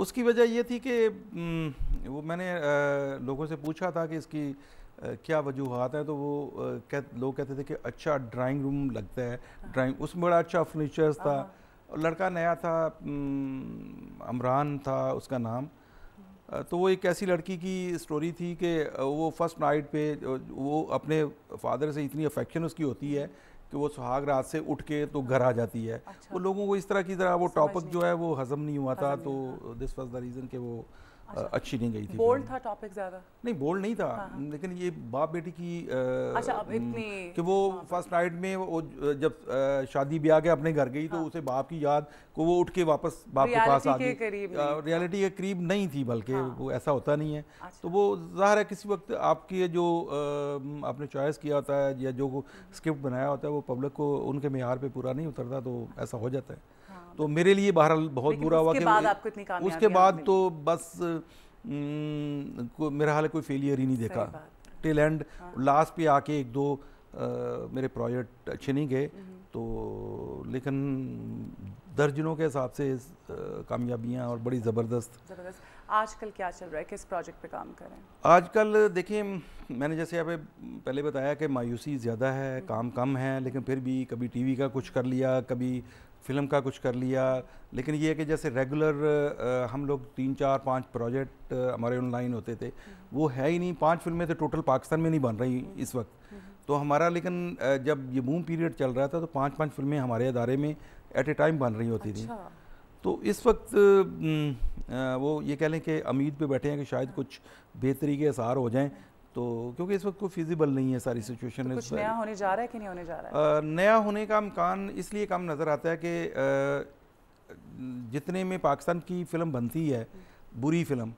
उसकी वजह ये थी कि वो मैंने लोगों से पूछा था कि इसकी क्या वजूहत है तो वो कह, लोग कहते थे कि अच्छा ड्राइंग रूम लगता है ड्राइंग उसमें बड़ा अच्छा फर्नीचर्स था हाँ। और लड़का नया था अमरान था उसका नाम तो वो एक ऐसी लड़की की स्टोरी थी कि वो फर्स्ट नाइट पे वो अपने फादर से इतनी अफेक्शन उसकी होती है कि वो सुहाग रात से उठ के तो घर आ जाती है अच्छा। वो लोगों को इस तरह की तरह वो टॉपक जो है वो हजम नहीं हुआ था तो दिस वॉज द रीज़न कि वो अच्छा, अच्छी नहीं गई थी बोल्ड था टॉपिक ज्यादा नहीं बोल्ड नहीं था हाँ।, हाँ। लेकिन ये बाप बेटी की आ, अच्छा अब इतनी कि वो हाँ, फर्स्ट नाइट में वो जब आ, शादी ब्याह के अपने घर गई तो हाँ। तो उसे बाप की याद को वो उठ के वापस बाप के पास आ गई रियलिटी के करीब नहीं थी बल्कि हाँ। वो ऐसा होता नहीं है अच्छा। तो वो ज़ाहिर है किसी वक्त आपकी जो आपने चॉइस किया होता है या जो स्क्रिप्ट हम्म। बनाया होता है वो पब्लिक को उनके मैार पर पूरा नहीं उतरता तो ऐसा हो जाता है हाँ, तो मेरे लिए बहरहाल बहुत बुरा हुआ कि उसके बाद आपको इतनी उसके बाद तो बस हम्म, को मेरा हाल कोई फेलियर ही नहीं देखा टिल एंड लास्ट पे आके एक दो आ, मेरे प्रोजेक्ट अच्छे नहीं गए हम्म। तो लेकिन दर्जनों के हिसाब से कामयाबियां और बड़ी ज़बरदस्त आजकल क्या चल रहा है किस प्रोजेक्ट पे काम कर रहे हैं आजकल देखिए मैंने जैसे आप पहले बताया कि मायूसी ज़्यादा है हम्म। काम कम है लेकिन फिर भी कभी टीवी का कुछ कर लिया कभी फिल्म का कुछ कर लिया लेकिन ये है कि जैसे रेगुलर हम लोग तीन चार पाँच प्रोजेक्ट हमारे ऑनलाइन होते थे हम्म। वो है ही नहीं पांच फिल्में तो टोटल पाकिस्तान में नहीं बन रही इस वक्त हम्म, हम्म। तो हमारा लेकिन जब ये मूम पीरियड चल रहा था तो पाँच पाँच फिल्में हमारे अदारे में एट ए टाइम बन रही होती अच्छा। थी तो इस वक्त वो ये कह लें कि उम्मीद पर बैठे हैं कि शायद कुछ बेहतरी के आसार हो जाएँ तो क्योंकि इस वक्त कोई फिजिबल नहीं है सारी सिचुएशन तो कुछ नया होने जा रहा है कि नहीं होने जा रहा है आ, नया होने का अमकान इसलिए कम नज़र आता है कि जितने में पाकिस्तान की फ़िल्म बनती है बुरी फिल्म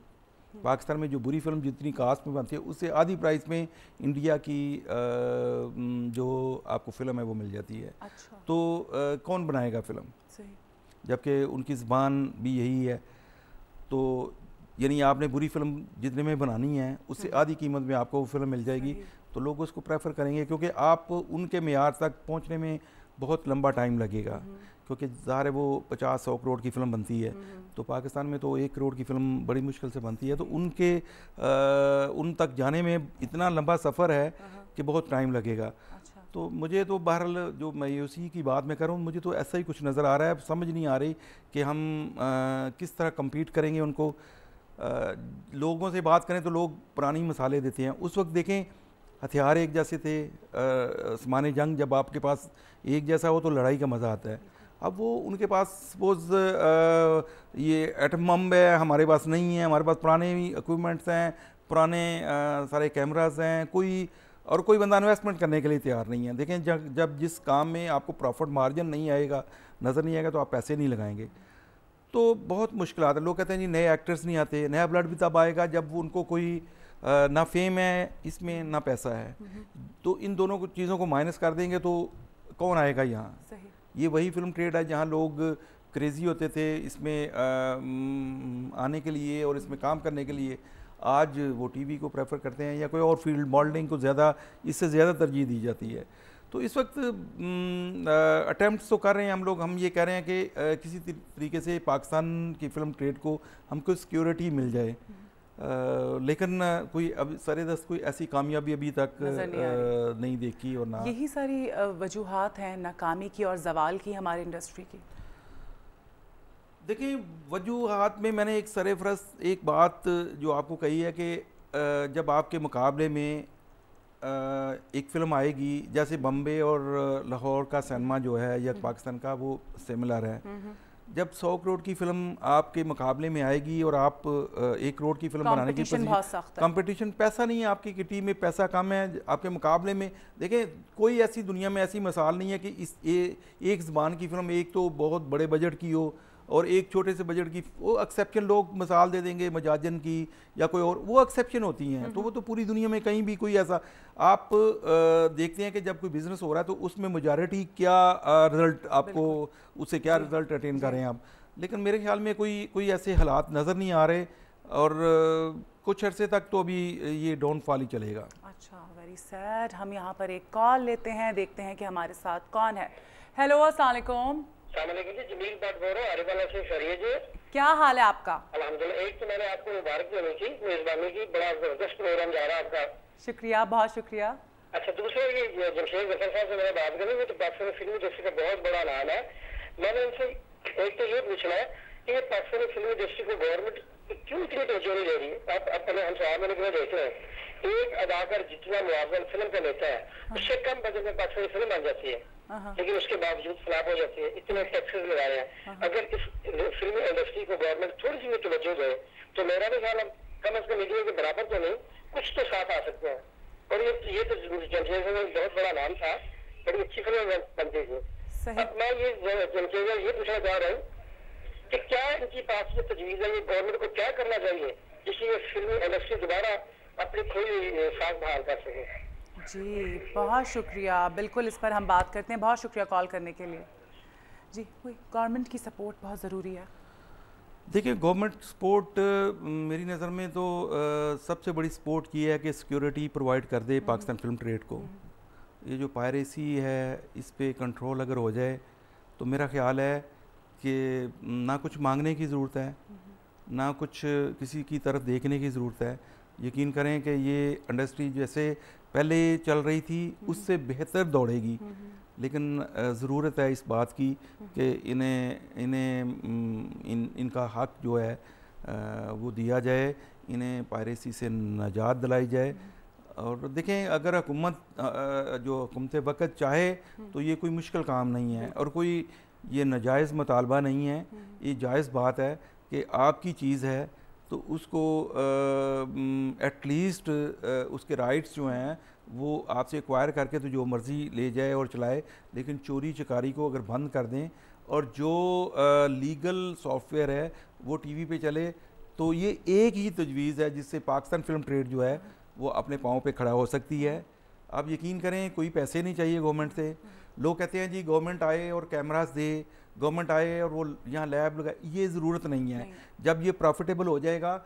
पाकिस्तान में जो बुरी फिल्म जितनी कास्ट में बनती है उससे आधी प्राइस में इंडिया की आ, जो आपको फिल्म है वो मिल जाती है अच्छा। तो आ, कौन बनाएगा फिल्म जबकि उनकी ज़बान भी यही है तो यानी आपने बुरी फिल्म जितने में बनानी है उससे हम्म। आधी कीमत में आपको वो फिल्म मिल जाएगी तो लोग उसको प्रेफर करेंगे क्योंकि आप उनके मैार तक पहुँचने में बहुत लंबा टाइम लगेगा हम्म। क्योंकि ज़ाहिर है वो पचास सौ करोड़ की फ़िल्म बनती है हम्म। तो पाकिस्तान में तो एक करोड़ की फ़िल्म बड़ी मुश्किल से बनती है तो उनके आ, उन तक जाने में इतना लंबा सफ़र है हाँ, हाँ। कि बहुत टाइम लगेगा अच्छा। तो मुझे तो बहरहाल जो मायूसी की बात मैं करूँ मुझे तो ऐसा ही कुछ नज़र आ रहा है समझ नहीं आ रही कि हम आ, किस तरह कम्पीट करेंगे उनको लोगों से बात करें तो लोग पुरानी मसाले देते हैं उस वक्त देखें हथियार एक जैसे थे समान जंग जब आपके पास एक जैसा हो तो लड़ाई का मज़ा आता है अब वो उनके पास सपोज ये एटम बम है हमारे पास नहीं है हमारे पास पुराने इक्विपमेंट्स हैं पुराने आ, सारे कैमराज हैं कोई और कोई बंदा इन्वेस्टमेंट करने के लिए तैयार नहीं है देखें जब जब जिस काम में आपको प्रॉफिट मार्जिन नहीं आएगा नज़र नहीं आएगा तो आप पैसे नहीं लगाएंगे तो बहुत मुश्किल आता है लोग कहते हैं जी नए एक्टर्स नहीं आते नया ब्लड भी तब आएगा जब उनको कोई ना फेम है इसमें ना पैसा है तो इन दोनों को चीज़ों को माइनस कर देंगे तो कौन आएगा यहाँ ये वही फिल्म ट्रेड है जहाँ लोग क्रेज़ी होते थे इसमें आने के लिए और इसमें काम करने के लिए आज वो टीवी को प्रेफर करते हैं या कोई और फील्ड मॉडलिंग को ज़्यादा इससे ज़्यादा तरजीह दी जाती है तो इस वक्त अटैम्प्ट तो कर रहे हैं हम लोग हम ये कह रहे हैं कि आ, किसी तरीके से पाकिस्तान की फ़िल्म ट्रेड को हमको सिक्योरिटी मिल जाए हम्म। लेकिन कोई अब सर दस्त कोई ऐसी कामयाबी अभी तक नहीं, नहीं देखी और ना यही सारी वजूहत हैं नाकामी की और जवाल की हमारे इंडस्ट्री की देखिए वजूहत में मैंने एक सरफरस एक बात जो आपको कही है कि जब आपके मुकाबले में एक फिल्म आएगी जैसे बम्बे और लाहौर का सिनेमा जो है या हम्म। पाकिस्तान का वो सिमिलर है हम्म, हम्म। जब सौ करोड़ की फिल्म आपके मुकाबले में आएगी और आप एक करोड़ की फिल्म बनाने की कंपटीशन पैसा नहीं है आपकी किटी में पैसा कम है आपके मुकाबले में देखें कोई ऐसी दुनिया में ऐसी मिसाल नहीं है कि इस ए, एक जबान की फिल्म एक तो बहुत बड़े बजट की हो और एक छोटे से बजट की वो एक्सेप्शन लोग मिसाल दे देंगे मजाजन की या कोई और वो एक्सेप्शन होती हैं तो वो तो पूरी दुनिया में कहीं भी कोई ऐसा आप देखते हैं कि जब कोई बिज़नेस हो रहा है तो उसमें मेजॉरिटी क्या रिज़ल्ट आपको उससे क्या रिज़ल्ट अटेन कर रहे हैं आप लेकिन मेरे ख्याल में कोई कोई ऐसे हालात नज़र नहीं आ रहे और कुछ अरसे तक तो अभी ये डाउनफॉल ही चलेगा अच्छा वेरी सैड हम यहाँ पर एक कॉल लेते हैं देखते हैं कि हमारे साथ कौन है हेलो असलकुम जमील बात बोल रहा हूँ अरेबाला से शरीय क्या हाल है आपका अलहमदुल्ला एक तो मैंने आपको मुबारक देनी थी मेजबानी की बड़ा जबरदस्त प्रोग्राम जा रहा है आपका शुक्रिया बहुत शुक्रिया अच्छा दूसरा ये जमशेद जफर साहब से मैंने बात करी तो पाकिस्तानी फिल्म इंडस्ट्री का बहुत बड़ा नाम है मैंने उनसे एक तो ये पूछना है कि ये पाकिस्तानी फिल्म इंडस्ट्री को गवर्नमेंट क्यों इतनी तवज्जो नहीं दे रही अब अपने हम सवाल मैंने तुम्हें देख रहे हैं एक अदाकार जितना मुआवजा फिल्म का लेता है हाँ। उससे कम बजट में पाकिस्तानी फिल्म बन जाती है हाँ, हाँ। लेकिन उसके बावजूद फ्लॉप हो जाती है इतने टैक्सेस लगा रहे हैं अगर इस फिल्म इंडस्ट्री को गवर्नमेंट थोड़ी सी भी तवज्जो दे तो मेरा भी ख्याल कम अज कम मीडिया के बराबर तो नहीं कुछ तो साथ आ सकते हैं और ये ये तो जनसेशन में बहुत बड़ा नाम था बड़ी अच्छी फिल्म बनती थी अब मैं ये जनसेशन ये पूछना चाह रहा हूँ कि क्या इनकी पास में तजवीज है ये गवर्नमेंट को क्या करना चाहिए जिससे ये फिल्मी इंडस्ट्री दोबारा अपनी खुली सांस बहाल कर सके जी बहुत शुक्रिया बिल्कुल इस पर हम बात करते हैं बहुत शुक्रिया कॉल करने के लिए जी गवर्नमेंट की सपोर्ट बहुत ज़रूरी है देखिए गवर्नमेंट सपोर्ट मेरी नज़र में तो सबसे बड़ी सपोर्ट ये है कि सिक्योरिटी प्रोवाइड कर दे पाकिस्तान फिल्म ट्रेड को ये जो पायरेसी है इस पर कंट्रोल अगर हो जाए तो मेरा ख्याल है कि ना कुछ मांगने की ज़रूरत है ना कुछ किसी की तरफ देखने की ज़रूरत है यकीन करें कि ये इंडस्ट्री जैसे पहले चल रही थी उससे बेहतर दौड़ेगी लेकिन ज़रूरत है इस बात की कि इन्हें इन्हें इन इनका हक जो है वो दिया जाए इन्हें पायरेसी से नजात दिलाई जाए और देखें अगर हुकूमत जो हुकूमत वक़्त चाहे तो ये कोई मुश्किल काम नहीं है और कोई ये नाजायज़ मुतालबा नहीं है हम्म। ये जायज़ बात है कि आपकी चीज़ है तो उसको एटलीस्ट उसके राइट्स जो हैं वो आपसे एक्वायर करके तो जो मर्ज़ी ले जाए और चलाए लेकिन चोरी चकारी को अगर बंद कर दें और जो आ, लीगल सॉफ्टवेयर है वो टीवी पे चले तो ये एक ही तजवीज़ है जिससे पाकिस्तान फिल्म ट्रेड जो है वो अपने पाँव पे खड़ा हो सकती है आप यकीन करें कोई पैसे नहीं चाहिए गवर्नमेंट से हम्म। लोग कहते हैं जी गवर्नमेंट आए और कैमरास दे गवर्नमेंट आए और वो यहाँ लैब लगाए ये ज़रूरत नहीं है नहीं। जब ये प्रॉफिटेबल हो जाएगा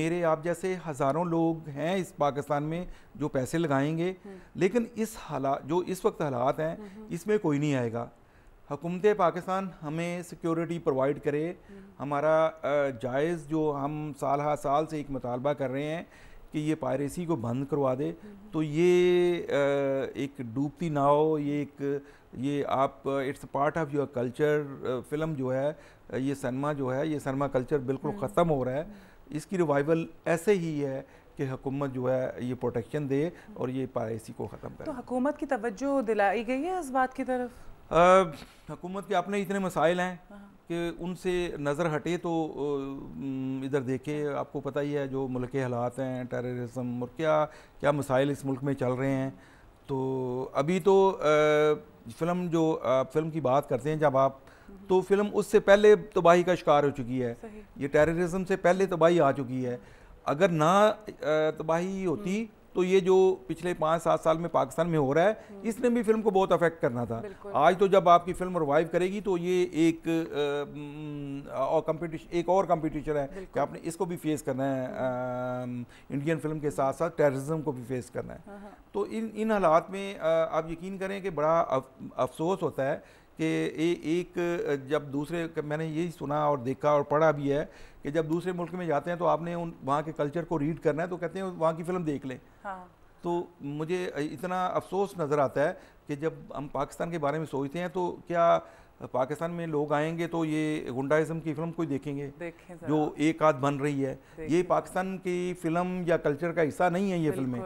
मेरे आप जैसे हज़ारों लोग हैं इस पाकिस्तान में जो पैसे लगाएंगे हम्म। लेकिन इस हालात जो इस वक्त हालात हैं हम्म। इसमें कोई नहीं आएगा हुकूमत पाकिस्तान हमें सिक्योरिटी प्रोवाइड करे हम्म। हमारा जायज़ जो हम साल हा साल से एक मुतालबा कर रहे हैं कि ये पायरेसी को बंद करवा दे हम्म। तो ये एक डूबती नाव ये एक ये आप it's part of your culture film जो है ये सनमा जो है ये सनमा कल्चर बिल्कुल हम्म। ख़त्म हो रहा है हम्म। इसकी रिवाइवल ऐसे ही है कि हुकूमत जो है ये प्रोटेक्शन दे और ये पायरेसी को ख़त्म करे तो हुकूमत की तवज्जो दिलाई गई है इस बात की तरफ हुकूमत के अपने इतने मसाइल हैं हाँ। कि उनसे नज़र हटे तो इधर देखे आपको पता ही है जो मुल्क के हालात हैं टेररिज्म और क्या क्या मसाइल इस मुल्क में चल रहे हैं तो अभी तो फिल्म जो फिल्म की बात करते हैं जब आप तो फिल्म उससे पहले तबाही का शिकार हो चुकी है ये टेररिज्म से पहले तबाही आ चुकी है अगर ना तबाही होती तो ये जो पिछले पाँच सात साल में पाकिस्तान में हो रहा है हम्म। इसने भी फिल्म को बहुत अफेक्ट करना था आज तो जब आपकी फिल्म रिवाइव करेगी तो ये एक और कंपटीशन एक और कंपटीशन है कि आपने इसको भी फेस करना है आ, इंडियन फिल्म के साथ साथ टेररिज्म को भी फेस करना है हाँ, हाँ। तो इन इन हालात में आप यकीन करें कि बड़ा अफ, अफसोस होता है कि ए, एक जब दूसरे मैंने यही सुना और देखा और पढ़ा भी है कि जब दूसरे मुल्क में जाते हैं तो आपने उन वहाँ के कल्चर को रीड करना है तो कहते हैं वहाँ की फिल्म देख लें हाँ। तो मुझे इतना अफसोस नज़र आता है कि जब हम पाकिस्तान के बारे में सोचते हैं तो क्या पाकिस्तान में लोग आएंगे तो ये गुंडाइज्म की फिल्म कोई देखेंगे देखें जो एक आध बन रही है ये पाकिस्तान की फिल्म या कल्चर का हिस्सा नहीं है ये फिल्में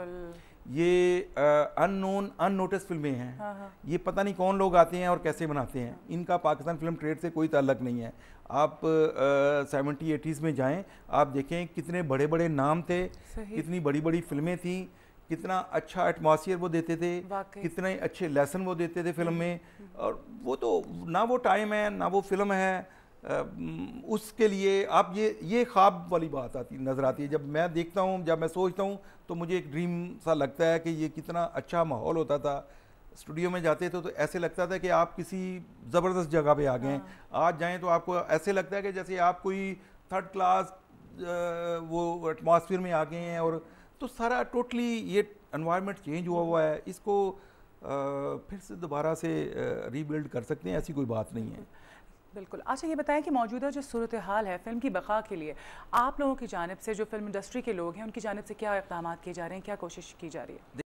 ये अननोन अननोटिस फिल्में हैं हाँ, हाँ। ये पता नहीं कौन लोग आते हैं और कैसे बनाते हैं इनका पाकिस्तान फिल्म ट्रेड से कोई ताल्लक नहीं है आप सेवेंटी एटीज़ में जाएं आप देखें कितने बड़े बड़े नाम थे कितनी बड़ी बड़ी फिल्में थीं कितना अच्छा एटमोसफियर वो देते थे कितने अच्छे लेसन वो देते थे फिल्म में हम्म। और वो तो ना वो टाइम है ना वो फिल्म है उसके लिए आप ये ये ख्वाब वाली बात आती नज़र आती है जब मैं देखता हूँ जब मैं सोचता हूँ तो मुझे एक ड्रीम सा लगता है कि ये कितना अच्छा माहौल होता था स्टूडियो में जाते थे तो ऐसे लगता था कि आप किसी ज़बरदस्त जगह पे आ गए हाँ। आज जाएं तो आपको ऐसे लगता है कि जैसे आप कोई थर्ड क्लास वो एटमॉस्फेयर में आ गए हैं और तो सारा टोटली ये इन्वायरमेंट चेंज हुआ हुआ है इसको फिर से दोबारा से रीबिल्ड कर सकते हैं ऐसी कोई बात नहीं है बिल्कुल अच्छा ये बताएं कि मौजूदा जो सूरत हाल है फिल्म की बका के लिए आप लोगों की जानब से जो फिल्म इंडस्ट्री के लोग हैं उनकी जानब से क्या इकदाम किए जा रहे हैं क्या कोशिश की जा रही है